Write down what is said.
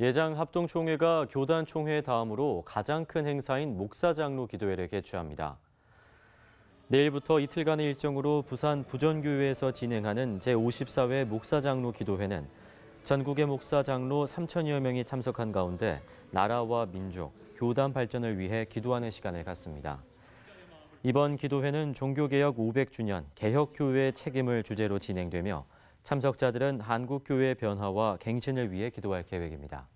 예장 합동총회가 교단 총회 다음으로 가장 큰 행사인 목사장로 기도회를 개최합니다. 내일부터 이틀간의 일정으로 부산 부전교회에서 진행하는 제54회 목사장로 기도회는 전국의 목사장로 3천여 명이 참석한 가운데 나라와 민족, 교단 발전을 위해 기도하는 시간을 갖습니다. 이번 기도회는 종교개혁 500주년 개혁교회 책임을 주제로 진행되며 참석자들은 한국 교회의 변화와 갱신을 위해 기도할 계획입니다.